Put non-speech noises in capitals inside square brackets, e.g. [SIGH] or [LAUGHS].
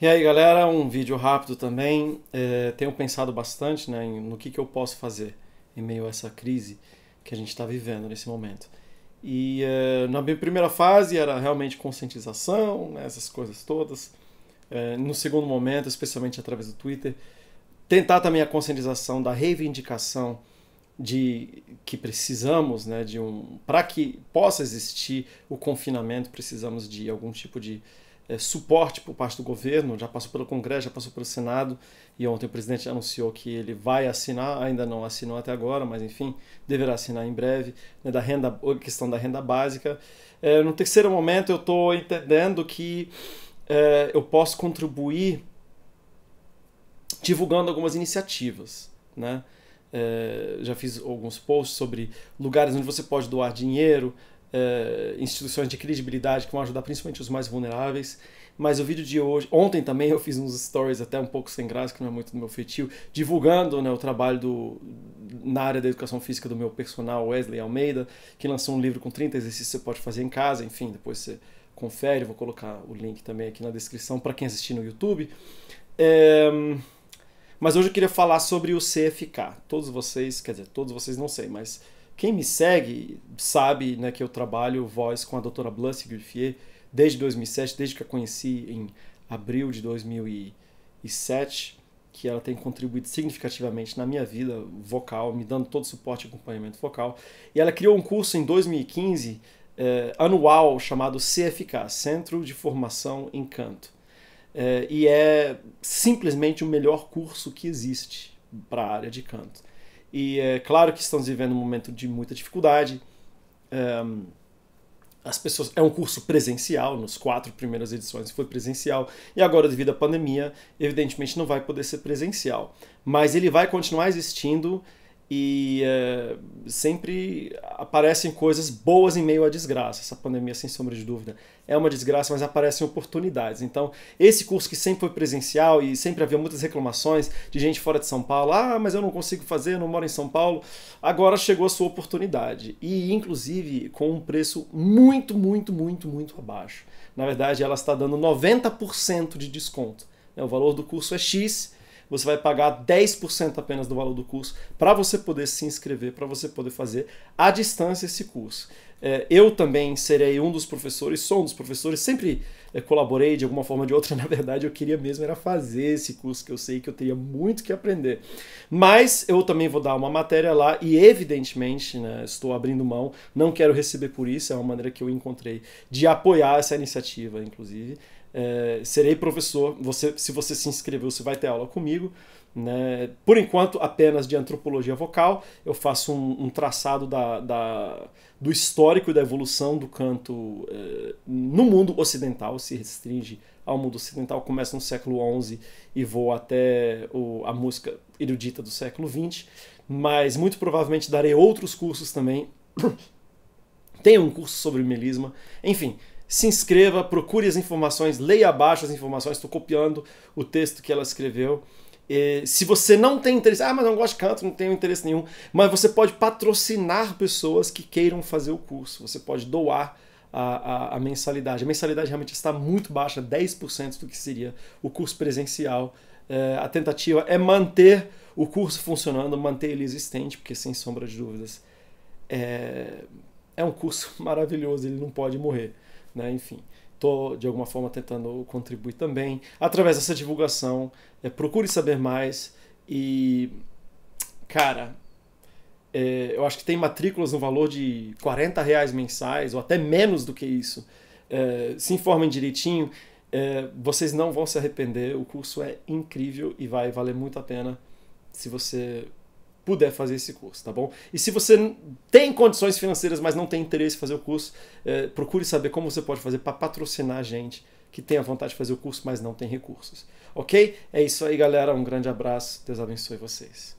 E aí galera, um vídeo rápido também. É, tenho pensado bastante né, no que, que eu posso fazer em meio a essa crise que a gente está vivendo nesse momento. E é, na minha primeira fase era realmente conscientização, né, essas coisas todas. É, no segundo momento, especialmente através do Twitter, tentar também a conscientização da reivindicação de que precisamos, né, de um para que possa existir o confinamento, precisamos de algum tipo de é, suporte por parte do governo, já passou pelo Congresso, já passou pelo Senado, e ontem o presidente anunciou que ele vai assinar, ainda não assinou até agora, mas enfim, deverá assinar em breve, né, da renda, questão da renda básica. É, no terceiro momento, eu estou entendendo que é, eu posso contribuir divulgando algumas iniciativas, né? É, já fiz alguns posts sobre lugares onde você pode doar dinheiro, eh, instituições de credibilidade que vão ajudar principalmente os mais vulneráveis. Mas o vídeo de hoje, ontem também eu fiz uns stories até um pouco sem graça, que não é muito do meu feitio, divulgando né, o trabalho do, na área da educação física do meu personal Wesley Almeida, que lançou um livro com 30 exercícios que você pode fazer em casa, enfim, depois você confere, vou colocar o link também aqui na descrição para quem assistir no YouTube. É... Mas hoje eu queria falar sobre o CFK. Todos vocês, quer dizer, todos vocês não sei, mas quem me segue sabe né, que eu trabalho voz com a doutora Blanche Griffier desde 2007, desde que a conheci em abril de 2007, que ela tem contribuído significativamente na minha vida vocal, me dando todo o suporte e acompanhamento vocal. E ela criou um curso em 2015 eh, anual chamado CFK Centro de Formação em Canto. Eh, e é simplesmente o melhor curso que existe para a área de canto. E é claro que estamos vivendo um momento de muita dificuldade. Um, as pessoas é um curso presencial nos quatro primeiras edições foi presencial e agora devido à pandemia evidentemente não vai poder ser presencial mas ele vai continuar existindo e eh, sempre aparecem coisas boas em meio à desgraça. Essa pandemia, sem sombra de dúvida, é uma desgraça, mas aparecem oportunidades. Então, esse curso que sempre foi presencial e sempre havia muitas reclamações de gente fora de São Paulo: ah, mas eu não consigo fazer, não moro em São Paulo. Agora chegou a sua oportunidade e, inclusive, com um preço muito, muito, muito, muito abaixo. Na verdade, ela está dando 90% de desconto. O valor do curso é X você vai pagar 10% apenas do valor do curso para você poder se inscrever, para você poder fazer à distância esse curso. É, eu também serei um dos professores, sou um dos professores, sempre é, colaborei de alguma forma ou de outra, [LAUGHS] na verdade eu queria mesmo era fazer esse curso que eu sei que eu teria muito que aprender. Mas eu também vou dar uma matéria lá e evidentemente né, estou abrindo mão, não quero receber por isso, é uma maneira que eu encontrei de apoiar essa iniciativa, inclusive é, serei professor. Você, se você se inscreveu, você vai ter aula comigo. Né? Por enquanto, apenas de antropologia vocal. Eu faço um, um traçado da, da, do histórico e da evolução do canto é, no mundo ocidental, se restringe ao mundo ocidental, começa no século XI e vou até o, a música erudita do século XX. Mas muito provavelmente darei outros cursos também. [COUGHS] Tem um curso sobre melisma. Enfim, se inscreva, procure as informações, leia abaixo as informações, estou copiando o texto que ela escreveu. E, se você não tem interesse, ah, mas não gosto de canto, não tenho interesse nenhum, mas você pode patrocinar pessoas que queiram fazer o curso, você pode doar a, a, a mensalidade. A mensalidade realmente está muito baixa, 10% do que seria o curso presencial. É, a tentativa é manter o curso funcionando, manter ele existente, porque sem sombra de dúvidas é, é um curso [LAUGHS] maravilhoso, ele não pode morrer né? Enfim, estou de alguma forma tentando contribuir também através dessa divulgação. É, procure saber mais e, cara, é, eu acho que tem matrículas no valor de 40 reais mensais ou até menos do que isso. É, se informem direitinho, é, vocês não vão se arrepender. O curso é incrível e vai valer muito a pena se você puder fazer esse curso, tá bom? E se você tem condições financeiras, mas não tem interesse em fazer o curso, eh, procure saber como você pode fazer para patrocinar a gente que tem a vontade de fazer o curso, mas não tem recursos. Ok? É isso aí, galera. Um grande abraço. Deus abençoe vocês.